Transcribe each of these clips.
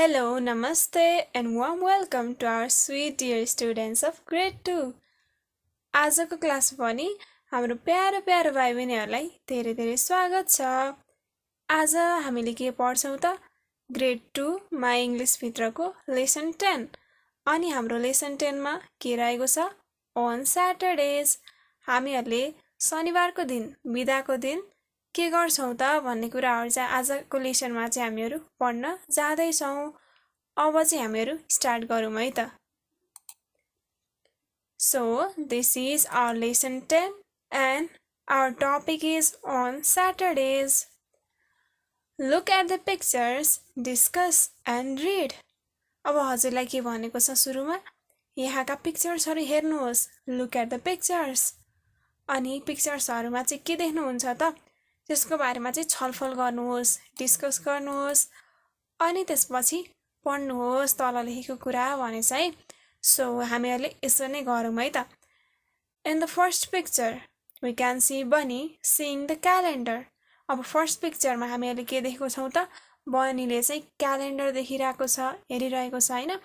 Hello नमस्ते and warm welcome to our sweet dear students of grade 2. आजको class पनि हाम्रो प्यारो प्यारो भाइ बहिनीहरूलाई धेरै धेरै स्वागत छ आज हामीले के पढ्छौँ त ग्रेड टू माई इङ्ग्लिसभित्रको लेसन टेन अनि हाम्रो लेसन टेनमा के रहेको छ अन स्याटरडेज हामीहरूले शनिबारको दिन बिदाको दिन के गर्छौँ त भन्ने कुराहरू चाहिँ आजको लेसनमा चाहिँ हामीहरू पढ्न जाँदैछौँ अब चाहिँ हामीहरू स्टार्ट गरौँ है त so this is our lesson ten and our topic is on Saturdays look at the pictures discuss and read अब हजुरलाई के भनेको छ सुरुमा यहाँका पिक्चर्सहरू हेर्नुहोस् लुक एट द पिक्चर्स अनि पिक्चर्सहरूमा चाहिँ के देख्नुहुन्छ त त्यसको बारेमा चाहिँ छलफल गर्नुहोस् डिस्कस गर्नुहोस् अनि त्यसपछि पढ्नुहोस् तल लेखेको कुरा भने चाहिँ सो हामीहरूले यसो नै गरौँ है त in the first picture we can see Bunny seeing the calendar अब फर्स्ट पिक्चरमा हामीहरूले के देखेको छौँ त बनीले चाहिँ क्यालेन्डर देखिरहेको छ हेरिरहेको छ होइन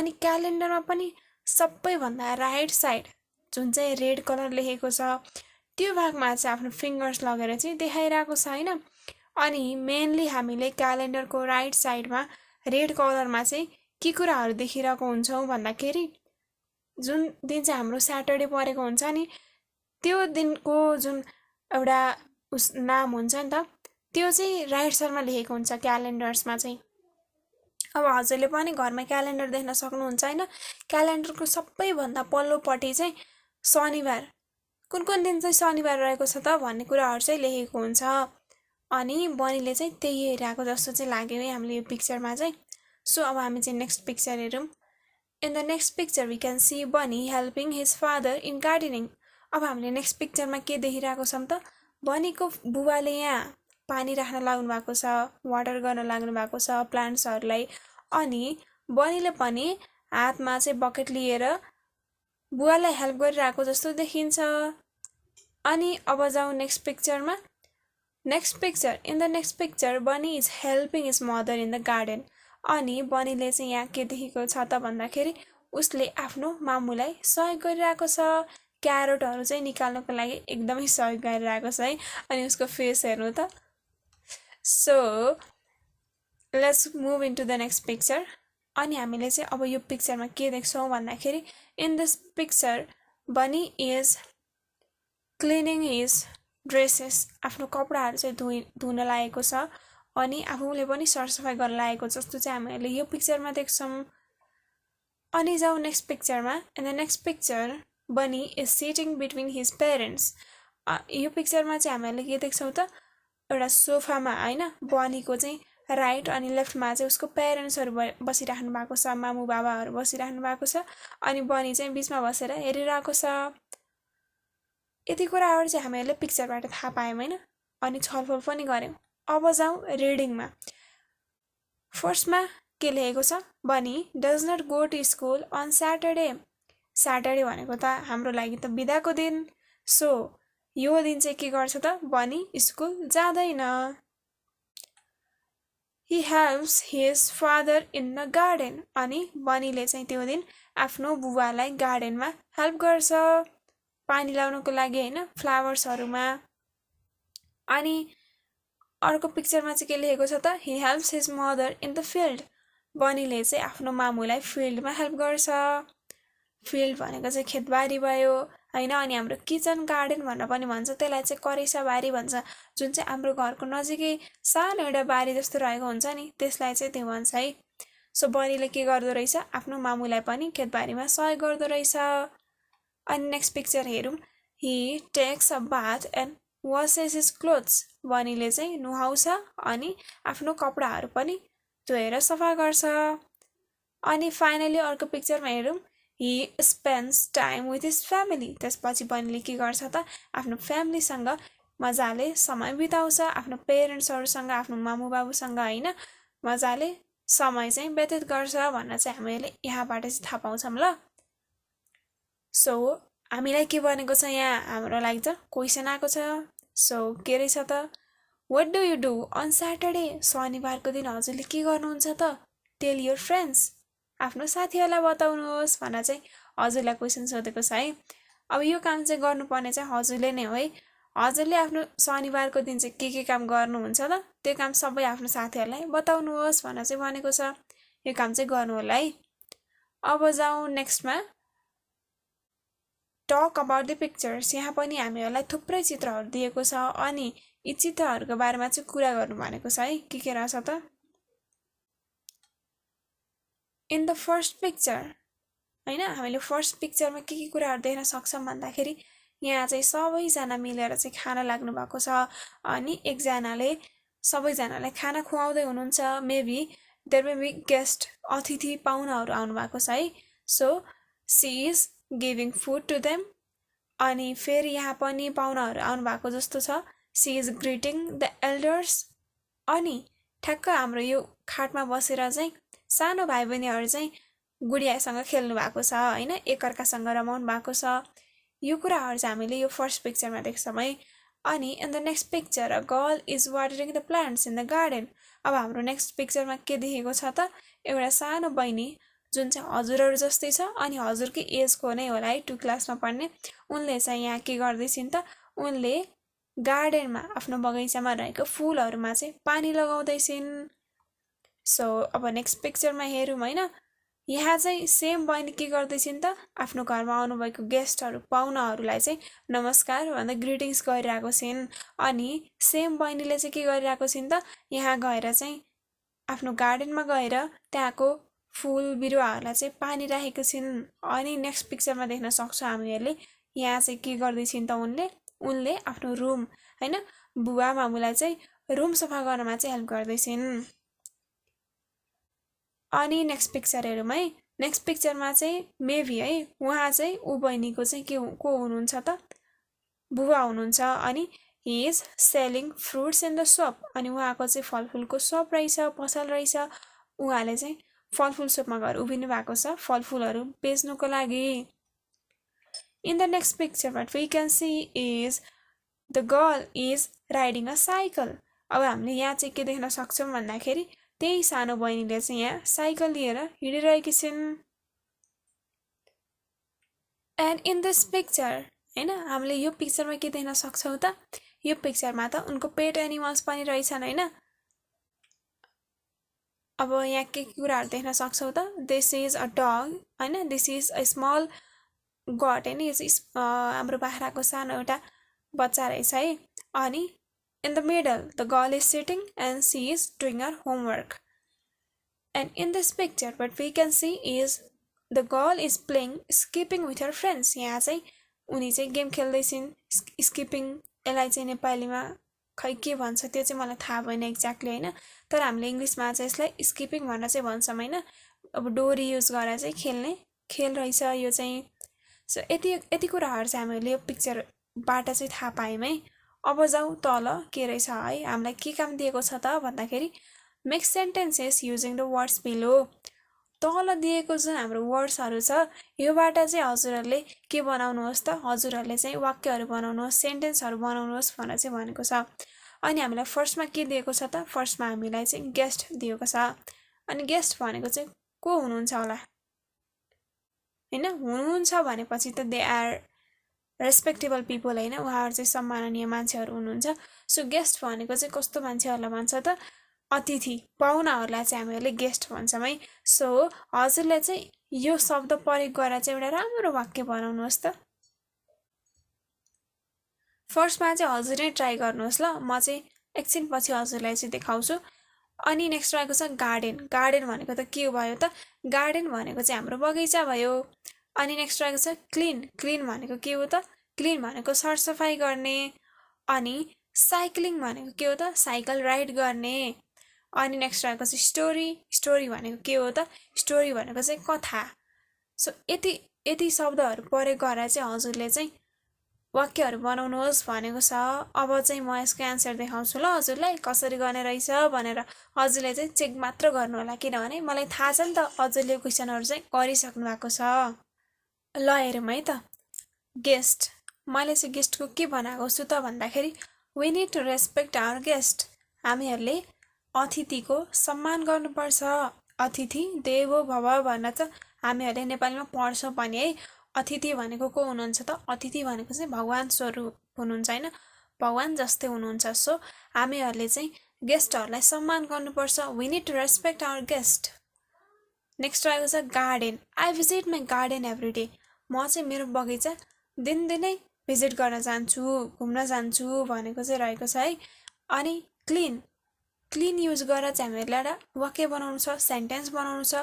अनि क्यालेन्डरमा पनि सबैभन्दा राइट साइड जुन चाहिँ रेड कलर लेखेको छ त्यो भागमा चाहिँ आफ्नो फिङ्गर्स लगेर चाहिँ देखाइरहेको छ होइन अनि मेनली हामीले क्यालेन्डरको राइट साइडमा रेड कलरमा चाहिँ के कुराहरू देखिरहेको हुन्छौँ भन्दाखेरि जुन दिन चाहिँ हाम्रो स्याटरडे परेको हुन्छ नि त्यो दिनको जुन एउटा उस नाम हुन्छ नि त त्यो चाहिँ राइट साइडमा लेखेको हुन्छ क्यालेन्डर्समा चाहिँ अब हजुरले पनि घरमा क्यालेन्डर देख्न सक्नुहुन्छ होइन क्यालेन्डरको सबैभन्दा पल्लोपट्टि चाहिँ शनिबार कुन कुन दिन चाहिँ शनिबार रहेको छ त भन्ने कुराहरू चाहिँ लेखेको हुन्छ अनि बनीले चाहिँ त्यही हेरिरहेको जस्तो चाहिँ लाग्यो है हामीले यो पिक्चरमा चाहिँ सो अब हामी चाहिँ नेक्स्ट पिक्चर हेरौँ in the next picture we can see Bunny helping his father in gardening अब हामीले नेक्स्ट पिक्चरमा के देखिरहेको छौँ त बनीको बुबाले यहाँ पानी राख्न लाग्नु भएको छ वाटर गर्न लाग्नु भएको छ प्लान्ट्सहरूलाई अनि बनीले पनि हातमा चाहिँ बकेट लिएर बुवालाई हेल्प गरिरहेको जस्तो देखिन्छ अनि अब जाउँ नेक्स्ट पिक्चरमा next picture in the next picture Bunny is helping his mother in the garden अनि बनीले चाहिँ यहाँ के देखेको छ त भन्दाखेरि उसले आफ्नो मामुलाई सहयोग गरिरहेको छ क्यारोटहरू चाहिँ निकाल्नुको लागि एकदमै सहयोग गरिरहेको छ है अनि उसको फेस हेर्नु त so let's move in to the next picture अनि हामीले चाहिँ अब यो पिक्चरमा के देख्छौँ भन्दाखेरि in this picture Bunny is cleaning his dresses आफ्नो कपडाहरू चाहिँ धुइ धुन लागेको छ अनि आफूले पनि सरसफाइ गर्न लागेको जस्तो चाहिँ हामीले यो पिक्चरमा देख्छौँ अनि जाउँ नेक्स्ट पिक्चरमा and the next picture Bunny is sitting between his parents यो पिक्चरमा चाहिँ हामीले के देख्छौँ त एउटा सोफामा होइन बनीको चाहिँ राइट अनि लेफ्टमा चाहिँ उसको प्यारेन्ट्सहरू बसिराख्नु भएको छ मामु बाबाहरू बसिराख्नु भएको छ अनि बनी चाहिँ बिचमा बसेर हेरिरहेको छ यति कुराहरू चाहिँ हामीहरूले पिक्चरबाट थाहा पायौँ होइन अनि छलफल पनि गऱ्यौँ अब जाउँ रिडिङमा फर्स्टमा के लेखेको छ Bunny does not go to school on Saturday Saturday भनेको त हाम्रो लागि त बिदाको दिन सो यो दिन चाहिँ के गर्छ त बनी स्कुल जाँदैन he helps his father in the garden अनि बनीले चाहिँ त्यो दिन आफ्नो बुबालाई गार्डनमा हेल्प गर्छ पानी लाउनको लागि होइन फ्लावर्सहरूमा अनि अर्को पिक्चरमा चाहिँ के लेखेको छ त he helps his mother in the field बनीले चाहिँ आफ्नो मामुलाई फिल्डमा हेल्प गर्छ फिल्ड भनेको चाहिँ खेतबारी भयो होइन अनि हाम्रो किचन गार्डन भनेर पनि भन्छ त्यसलाई चाहिँ करेसा बारी भन्छ जुन चाहिँ हाम्रो घरको नजिकै सानो एउटा बारी जस्तो रहेको हुन्छ नि त्यसलाई चाहिँ त्यो भन्छ है सो बनीले के गर्दो रहेछ आफ्नो मामुलाई पनि खेतबारीमा सहयोग गर्दो रहेछ अनि नेक्स्ट पिक्चर हेरौँ he takes a bath and washes his clothes बनीले चाहिँ नुहाउँछ अनि आफ्नो कपडाहरू पनि धोएर सफा गर्छ अनि फाइनली अर्को पिक्चरमा हेरौँ he spends time with his family त्यसपछि बहिनीले के गर्छ त आफ्नो फ्यामिलीसँग मजाले समय बिताउँछ आफ्नो पेरेन्ट्सहरूसँग आफ्नो मामुबाबुसँग होइन मजाले समय चाहिँ व्यतीत गर्छ भनेर चाहिँ हामीले यहाँबाट चाहिँ थाहा पाउँछौँ ल सो हामीलाई के भनेको छ यहाँ हाम्रो लागि त क्वेसन आएको छ सो के रहेछ त what do you do on Saturday शनिबारको दिन हजुरले के गर्नुहुन्छ त टेल यर फ्रेन्ड्स आफ्नो साथीहरूलाई बताउनुहोस् भनेर चाहिँ हजुरलाई क्वेसन सोधेको छ है अब यो काम चाहिँ गर्नुपर्ने चाहिँ हजुरले नै हो है हजुरले आफ्नो शनिबारको दिन चाहिँ के के काम गर्नुहुन्छ त त्यो काम सबै आफ्नो साथीहरूलाई बताउनुहोस् भनेर चाहिँ भनेको छ यो काम चाहिँ गर्नु होला है अब जाउँ नेक्स्टमा टक अबाउट द पिक्चर्स यहाँ पनि हामीहरूलाई थुप्रै चित्रहरू दिएको छ अनि यी चित्रहरूको बारेमा चाहिँ कुरा गर्नु भनेको छ है के के रहेछ त इन द फर्स्ट पिक्चर होइन हामीले फर्स्ट पिक्चरमा के के कुराहरू देख्न सक्छौँ भन्दाखेरि यहाँ चाहिँ सबैजना मिलेर चाहिँ खाना लाग्नु भएको छ अनि एकजनाले सबैजनालाई खाना खुवाउँदै हुनुहुन्छ maybe there may be guest अतिथि पाहुनाहरू आउनुभएको छ है so she is giving food to them अनि फेरि यहाँ पनि पाहुनाहरू आउनुभएको जस्तो छ she is greeting the elders अनि ठ्याक्क हाम्रो यो खाटमा बसेर चाहिँ सानो भाइ बहिनीहरू चाहिँ गुडियासँग खेल्नु भएको छ होइन एकअर्कासँग रमाउनु भएको छ यो कुराहरू चाहिँ हामीले यो फर्स्ट पिक्चरमा देख्छौँ है अनि in the next picture a girl is watering the plants in the garden अब हाम्रो नेक्स्ट पिक्चरमा के देखेको छ त एउटा सानो बहिनी जुन चाहिँ हजुरहरू जस्तै छ अनि हजुरकै एजको नै होला है टु क्लासमा पढ्ने उनले चाहिँ यहाँ के गर्दैछन् त उनले गार्डनमा आफ्नो बगैँचामा रहेको फुलहरूमा चाहिँ पानी लगाउँदैछिन् सो अब नेक्स्ट पिक्चरमा हेरौँ होइन यहाँ चाहिँ सेम बहिनी के गर्दैछिन् त आफ्नो घरमा आउनुभएको गेस्टहरू पाहुनाहरूलाई चाहिँ नमस्कार भन्दा ग्रिटिङ्स गरिरहेको छिन् अनि सेम बहिनीले चाहिँ के गरिरहेको छिन् त यहाँ गएर चाहिँ आफ्नो गार्डनमा गएर त्यहाँको फुल बिरुवाहरूलाई चाहिँ पानी राखेको छिन् अनि नेक्स्ट पिक्चरमा देख्न सक्छौँ हामीहरूले यहाँ चाहिँ के गर्दैछन् त उनले उनले आफ्नो रुम होइन बुवा मामुलाई चाहिँ रुम सफा गर्नमा चाहिँ हेल्प गर्दैछिन् अनि नेक्स्ट पिक्चर हेरौँ है नेक्स्ट पिक्चरमा चाहिँ मेबी है उहाँ चाहिँ ऊ बहिनीको चाहिँ के को हुनुहुन्छ त बुवा हुनुहुन्छ अनि he is selling fruits in the shop अनि उहाँको चाहिँ फलफुलको सप रहेछ पसल रहेछ उहाँले चाहिँ फलफुल सपमा घर उभिनु भएको छ फलफुलहरू बेच्नुको लागि in the next picture but we can see is the girl is riding a cycle अब हामीले यहाँ चाहिँ के देख्न सक्छौँ भन्दाखेरि त्यही सानो बहिनीले चाहिँ यहाँ साइकल लिएर हिँडिरहेकी छिन् एन्ड इन दिस पिक्चर होइन हामीले यो पिक्चरमा के देख्न सक्छौँ त यो पिक्चरमा त उनको पेट एनिमल्स पनि रहेछन् होइन अब यहाँ के के कुराहरू देख्न सक्छौँ त दिस इज अ डग होइन this is a small goat होइन यो चाहिँ हाम्रो बाख्राको सानो एउटा बच्चा रहेछ है अनि In the middle, the girl is sitting and she is doing her homework. And in this picture, what we can see is the girl is playing skipping with her friends यहाँ चाहिँ उनी चाहिँ गेम खेल्दैछन् स्किपिङ यसलाई चाहिँ नेपालीमा खै के भन्छ त्यो चाहिँ मलाई थाहा भएन एक्ज्याक्टली होइन तर हामीले इङ्ग्लिसमा चाहिँ यसलाई स्किपिङ भनेर चाहिँ भन्छौँ होइन अब डोरी युज गरेर चाहिँ खेल्ने खेल रहेछ यो चाहिँ सो यति यति कुराहरू चाहिँ हामीले यो पिक्चरबाट चाहिँ थाहा पायौँ है अब जाउँ तल के रहेछ है हामीलाई के काम दिएको छ त भन्दाखेरि make sentences using the words below तल दिएको जुन हाम्रो वर्ड्सहरू छ योबाट चाहिँ हजुरहरूले के बनाउनुहोस् त हजुरहरूले चाहिँ वाक्यहरू बनाउनुहोस् सेन्टेन्सहरू बनाउनुहोस् भनेर चाहिँ भनेको छ अनि हामीलाई फर्स्टमा के दिएको छ त फर्स्टमा हामीलाई चाहिँ गेस्ट दिएको छ अनि गेस्ट भनेको चाहिँ को हुनुहुन्छ होला होइन हुनुहुन्छ भनेपछि त दे आर रेस्पेक्टेबल पिपल होइन उहाँहरू चाहिँ सम्माननीय मान्छेहरू हुनुहुन्छ सो गेस्ट भनेको चाहिँ कस्तो मान्छेहरूलाई भन्छ त अतिथि पाहुनाहरूलाई चाहिँ हामीहरूले गेस्ट भन्छौँ है सो हजुरलाई चाहिँ यो शब्द प्रयोग गरेर चाहिँ एउटा राम्रो वाक्य बनाउनुहोस् त फर्स्टमा चाहिँ हजुर नै ट्राई गर्नुहोस् ल म चाहिँ एकछिनपछि हजुरलाई चाहिँ देखाउँछु अनि नेक्स्ट रहेको छ गार्डन गार्डन भनेको त के भयो त गार्डन भनेको चाहिँ हाम्रो बगैँचा भयो अनि नेक्स्ट रहेको छ क्लिन क्लिन भनेको के हो त क्लिन भनेको सरसफाइ गर्ने अनि साइक्लिङ भनेको के हो त साइकल राइड गर्ने अनि नेक्स्ट रहेको छ स्टोरी स्टोरी भनेको के हो त स्टोरी भनेको चाहिँ कथा सो यति यति शब्दहरू प्रयोग गरेर चाहिँ हजुरले चाहिँ वाक्यहरू बनाउनुहोस् भनेको छ अब चाहिँ म यसको एन्सर देखाउँछु ल हजुरलाई कसरी गर्ने रहेछ भनेर हजुरले चाहिँ चेक मात्र गर्नु होला किनभने मलाई थाहा छ नि त हजुरले क्वेसनहरू चाहिँ गरिसक्नु भएको छ ल हेरौँ है त गेस्ट मैले चाहिँ गेस्टको के बनाएको छु त भन्दाखेरि we need to respect our guest हामीहरूले अतिथिको सम्मान गर्नुपर्छ अतिथि देवो भव भन्न त हामीहरूले नेपालीमा पढ्छौँ भने है अतिथि भनेको को हुनुहुन्छ त अतिथि भनेको चाहिँ भगवान् स्वरूप हुनुहुन्छ होइन भगवान् जस्तै हुनुहुन्छ सो हामीहरूले चाहिँ गेस्टहरूलाई सम्मान गर्नुपर्छ we need to respect our guest next आएको छ garden I visit my garden every day म चाहिँ मेरो बगैँचा दिनदिनै भिजिट गर्न जान्छु घुम्न जान्छु भनेको चाहिँ रहेको छ है अनि क्लिन क्लिन युज गरेर चाहिँ हामीहरूलाई एउटा वाक्य बनाउनु छ सेन्टेन्स बनाउनु छ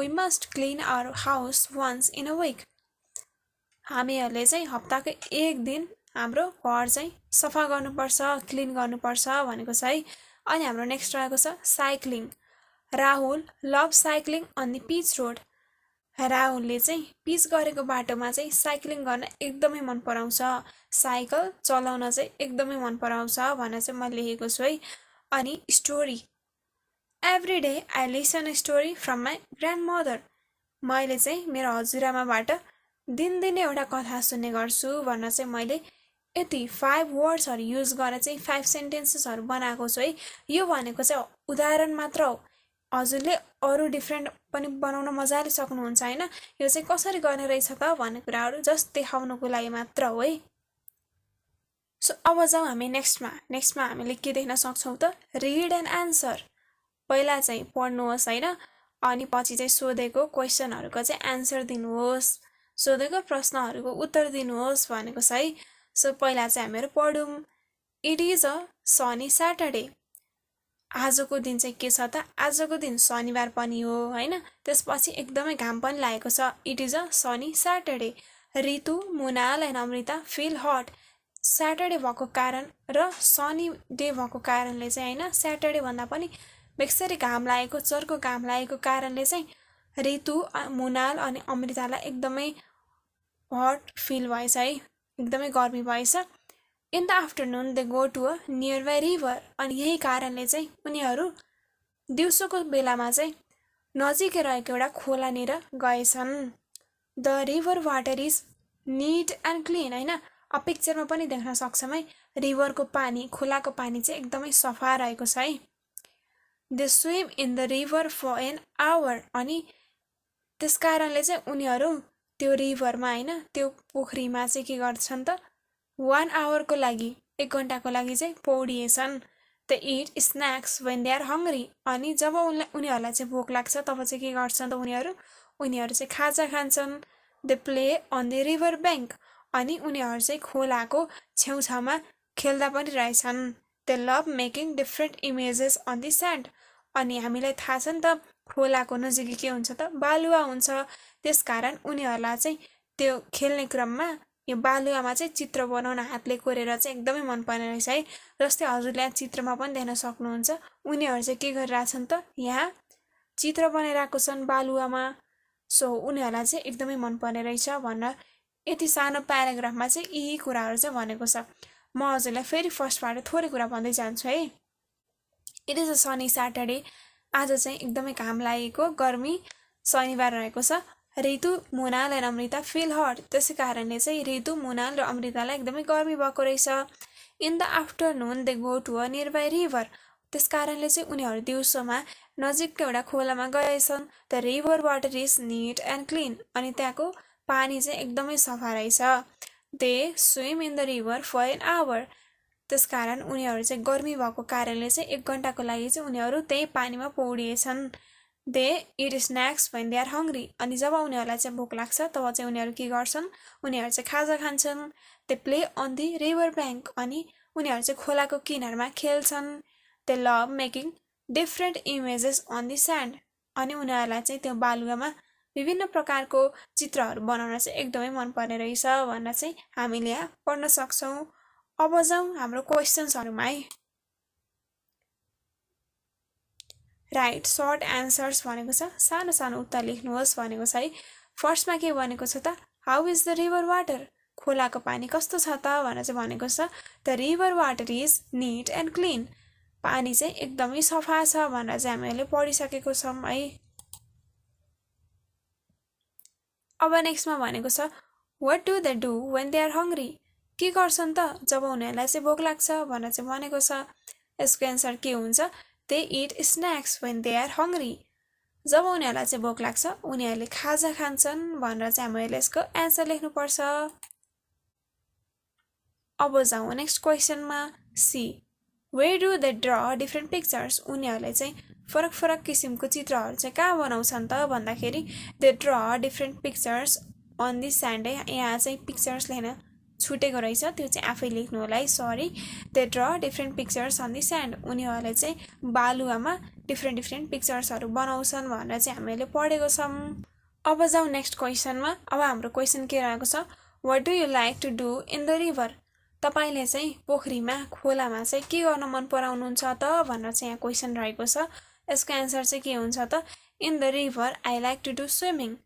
we must clean our house once in a week हामीहरूले चाहिँ हप्ताको एक दिन हाम्रो घर चाहिँ सफा गर्नुपर्छ क्लिन गर्नुपर्छ भनेको छ है अनि हाम्रो नेक्स्ट रहेको छ cycling Rahul love cycling on the pitch road राहुलले चाहिँ पिच गरेको बाटोमा चाहिँ साइक्लिङ गर्न एकदमै मन पराउँछ साइकल चलाउन चाहिँ एकदमै मन पराउँछ भनेर चाहिँ मैले लेखेको छु है अनि story every day I listen story from my grandmother मैले चाहिँ मेरो हजुरआमाबाट दिनदिनै एउटा कथा सुन्ने गर्छु भनेर चाहिँ मैले यति फाइभ वर्ड्सहरू युज गरेर चाहिँ फाइभ सेन्टेन्सेसहरू बनाएको छु है यो भनेको चाहिँ उदाहरण मात्र हो हजुरले अरू डिफ्रेन्ट पनि बनाउन मजाले सक्नुहुन्छ होइन यो चाहिँ कसरी गर्ने रहेछ त भन्ने कुराहरू जस्ट देखाउनुको लागि मात्र हो है सो अब जाउँ हामी नेक्स्टमा नेक्स्टमा हामीले के देख्न सक्छौँ त रिड एन्ड एन्सर पहिला चाहिँ पढ्नुहोस् होइन अनि पछि चाहिँ सोधेको क्वेसनहरूको चाहिँ एन्सर दिनुहोस् सोधेको प्रश्नहरूको उत्तर दिनुहोस् भनेको छ है सो पहिला चाहिँ हामीहरू पढौँ it is a sunny Saturday आजको दिन चाहिँ के छ त आजको दिन शनिबार पनि हो होइन त्यसपछि एकदमै घाम पनि लागेको छ it is a sunny Saturday Ritu Munal and Amrita feel hot Saturday भएको कारण र सनी डे भएको कारणले चाहिँ होइन स्याटरडे भन्दा पनि बेसरी घाम लागेको चर्को घाम लागेको कारणले चाहिँ ऋतु मुनाल अनि अमृतालाई एकदमै हट फिल भएछ है एकदमै गर्मी भएछ in the afternoon they go to a nearby river अनि यही कारणले चाहिँ उनीहरू दिउँसोको बेलामा चाहिँ नजिकै रहेको एउटा खोलानिर गएछन् the river water is neat and clean होइन अब पिक्चरमा पनि देख्न सक्छौँ है रिभरको पानी खोलाको पानी चाहिँ एकदमै सफा रहेको छ है they swim in the river for an hour अनि त्यस कारणले चाहिँ उनीहरू त्यो रिभरमा होइन त्यो पोखरीमा चाहिँ के गर्छन् त वान आवरको लागि एक घन्टाको लागि चाहिँ पौडिएछन् they eat snacks when they are hungry अनि जब उनलाई उनीहरूलाई चाहिँ भोक लाग्छ तब चाहिँ के गर्छन् त उनीहरू उनीहरू चाहिँ खाजा खान्छन् they play on the river bank अनि उनीहरू चाहिँ खोलाको छेउछाउमा खेल्दा पनि रहेछन् they love making different images on the sand अनि हामीलाई थाहा छ नि त खोलाको नजिकै के हुन्छ त बालुवा हुन्छ त्यस कारण उनीहरूलाई चाहिँ त्यो खेल्ने क्रममा यो बालुवामा चाहिँ चित्र बनाउन हातले कोरेर चाहिँ एकदमै मन पर्ने रहेछ है जस्तै हजुरले यहाँ चित्रमा पनि देख्न सक्नुहुन्छ उनीहरू चाहिँ के गरिरहेछन् त यहाँ चित्र बनाइरहेको छन् बालुवामा सो उनीहरूलाई चाहिँ एकदमै मनपर्ने रहेछ भनेर यति सानो प्याराग्राफमा चाहिँ यही कुराहरू चाहिँ भनेको छ म हजुरलाई फेरि फर्स्टबाट थोरै कुरा भन्दै जान्छु है it is a sunny Saturday आज चाहिँ एकदमै घाम लागेको गर्मी शनिबार रहेको छ Ritu Munal and Amrita feel hot त्यसै कारणले चाहिँ ऋतु मुनाल र अमृतालाई एकदमै गर्मी भएको रहेछ in the afternoon they go to a nearby river त्यस कारणले चाहिँ उनीहरू दिउँसोमा नजिकको एउटा खोलामा गएछन् the river water is neat and clean अनि त्यहाँको पानी चाहिँ एकदमै सफा रहेछ they swim in the river for an hour त्यस कारण उनीहरू चाहिँ गर्मी भएको कारणले चाहिँ एक घन्टाको लागि चाहिँ उनीहरू त्यही पानीमा पौडिएछन् they eat snacks when they are hungry अनि जब उनीहरूलाई चाहिँ भोक लाग्छ तब चाहिँ उनीहरू के गर्छन् उनीहरू चाहिँ खाजा खान्छन् they play on the river bank अनि उनीहरू चाहिँ खोलाको किनारमा खेल्छन् they love making different images on the sand अनि उनीहरूलाई चाहिँ त्यो बालुवामा विभिन्न प्रकारको चित्रहरू बनाउन चाहिँ एकदमै मनपर्ने रहेछ भनेर चाहिँ हामीले यहाँ पढ्न सक्छौँ अब जाउँ हाम्रो क्वेसन्सहरूमा है राइट सर्ट एन्सर्स भनेको छ सानो सानो उत्तर लेख्नुहोस् भनेको छ है फर्स्टमा के भनेको छ त how is the river water खोलाको पानी कस्तो छ त भनेर चाहिँ भनेको छ the river water is neat and clean पानी चाहिँ एकदमै सफा छ भनेर चाहिँ हामीहरूले पढिसकेको छौँ है अब नेक्स्टमा भनेको छ what do they do when they are hungry के गर्छन् त जब उनीहरूलाई चाहिँ भोक लाग्छ भनेर चाहिँ भनेको छ यसको एन्सर के हुन्छ they eat snacks when they are hungry जब उनीहरूलाई चाहिँ भोक लाग्छ उनीहरूले खाजा खान्छन् भनेर चाहिँ हामीहरूले यसको एन्सर लेख्नुपर्छ अब जाउँ नेक्स्ट क्वेसनमा C where do they draw different pictures उनीहरूले चाहिँ फरक फरक किसिमको चित्रहरू चाहिँ कहाँ बनाउँछन् त भन्दाखेरि they draw different pictures on this sand यहाँ चाहिँ पिक्चर्स लेख्न छुटेको रहेछ त्यो चाहिँ आफै लेख्नु होला है sorry they draw different pictures on the sand उनीहरूले चाहिँ बालुवामा डिफ्रेन्ट डिफ्रेन्ट पिक्चर्सहरू बनाउँछन् भनेर चाहिँ हामीले पढेको छौँ अब जाउँ नेक्स्ट क्वेसनमा अब हाम्रो क्वेसन के रहेको छ what do you like to do in the river तपाईँले चाहिँ पोखरीमा खोलामा चाहिँ के गर्न मन पराउनुहुन्छ त भनेर चाहिँ यहाँ क्वेसन रहेको छ यसको एन्सर चाहिँ के हुन्छ त in the river I like to do swimming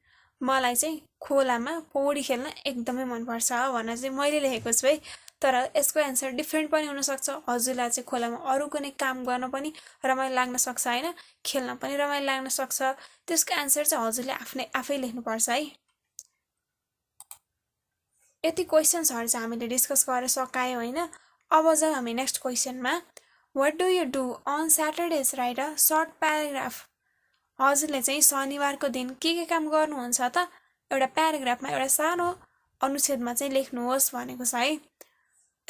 मलाई चाहिँ खोलामा पौडी खेल्न एकदमै मनपर्छ भनेर चाहिँ मैले लेखेको छु है तर यसको एन्सर डिफ्रेन्ट पनि हुनसक्छ हजुरलाई चाहिँ खोलामा अरू कुनै काम गर्न पनि रमाइलो लाग्न सक्छ होइन खेल्न पनि रमाइलो लाग्न सक्छ त्यसको एन्सर चाहिँ हजुरले आफ्नै आफै लेख्नुपर्छ है यति क्वेसन्सहरू चाहिँ हामीले डिस्कस गरेर सकायौँ होइन अब जाउँ हामी नेक्स्ट क्वेसनमा what do you do on Saturdays write a short paragraph हजुरले चाहिँ शनिबारको दिन के के काम गर्नुहुन्छ त एउटा प्याराग्राफमा एउटा सानो अनुच्छेदमा चाहिँ लेख्नुहोस् भनेको छ है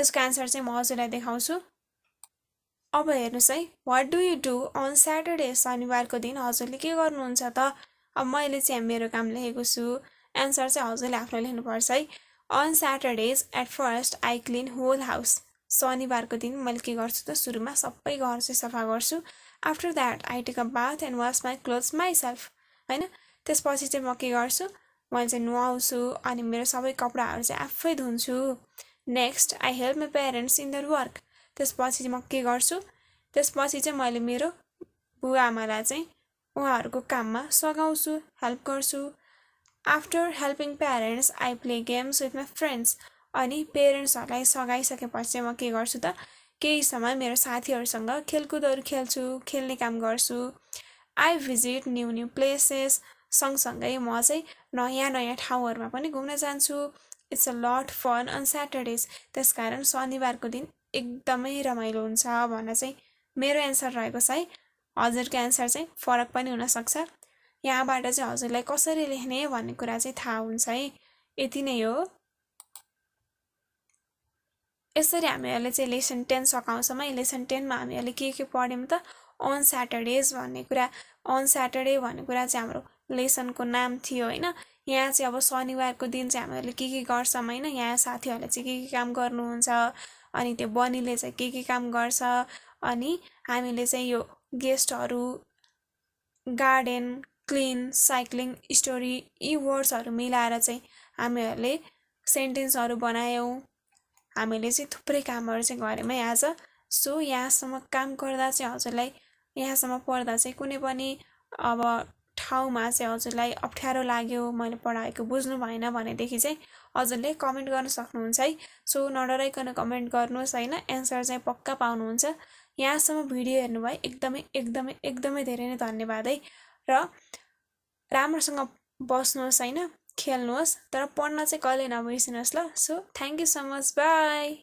यसको एन्सर चाहिँ म हजुरलाई देखाउँछु अब हेर्नुहोस् है what do you do on Saturday शनिबारको दिन हजुरले के गर्नुहुन्छ त अब मैले चाहिँ मेरो काम लेखेको छु एन्सर चाहिँ हजुरले आफ्नो लेख्नुपर्छ है on Saturdays at first I clean whole house शनिबारको दिन मैले के गर्छु त सुरुमा सबै घर चाहिँ सफा गर्छु after that I take a bath and wash my clothes myself होइन त्यसपछि चाहिँ म के गर्छु मैले चाहिँ नुहाउँछु अनि मेरो सबै कपडाहरू चाहिँ आफै धुन्छु next I help my parents in their work त्यसपछि म के गर्छु त्यसपछि चाहिँ मैले मेरो बुवा आमालाई चाहिँ उहाँहरूको काममा सघाउँछु हेल्प गर्छु after helping parents I play games with my friends अनि पेरेन्ट्सहरूलाई सघाइसकेपछि चाहिँ म के गर्छु त केही समय मेरो साथीहरूसँग खेलकुदहरू खेल्छु खेल्ने काम गर्छु I visit new new places सँगसँगै म चाहिँ नयाँ नयाँ ठाउँहरूमा पनि घुम्न जान्छु it's a lot fun on Saturdays त्यस कारण शनिबारको दिन एकदमै रमाइलो हुन्छ भनेर चाहिँ मेरो एन्सर रहेको छ है हजुरको एन्सर चाहिँ फरक पनि हुनसक्छ यहाँबाट चाहिँ हजुरलाई कसरी लेख्ने भन्ने कुरा चाहिँ थाहा हुन्छ है यति नै हो यसरी हामीहरूले चाहिँ लेसन टेन सघाउँछौँ है लेसन टेनमा हामीहरूले के के पढ्यौँ त अन स्याटरडेज भन्ने कुरा अन स्याटरडे भन्ने कुरा चाहिँ हाम्रो लेसनको नाम थियो होइन यहाँ चाहिँ अब शनिबारको दिन चाहिँ हामीहरूले के के गर्छौँ होइन यहाँ साथीहरूले चाहिँ के के काम गर्नुहुन्छ अनि त्यो बनीले चाहिँ के के काम गर्छ अनि हामीले चाहिँ यो गेस्टहरू गार्डन क्लिन साइक्लिङ स्टोरी यी वर्ड्सहरू मिलाएर चाहिँ हामीहरूले सेन्टेन्सहरू बनायौँ हामीले चाहिँ थुप्रै कामहरू चाहिँ गऱ्यौँ आज सो यहाँसम्म काम गर्दा चाहिँ हजुरलाई यहाँसम्म पढ्दा चाहिँ कुनै पनि अब ठाउँमा चाहिँ हजुरलाई अप्ठ्यारो लाग्यो मैले पढाएको बुझ्नु भएन भनेदेखि चाहिँ हजुरले कमेन्ट गर्न सक्नुहुन्छ है सो नडराइकन कमेन्ट गर्नुहोस् होइन एन्सर चाहिँ पक्का पाउनुहुन्छ यहाँसम्म भिडियो हेर्नु भए एकदमै एकदमै एकदमै धेरै नै धन्यवाद है र राम्रोसँग बस्नुहोस् होइन खेल्नुहोस् तर पढ्न चाहिँ कहिले नबिर्सिनुहोस् ल so thank you so much by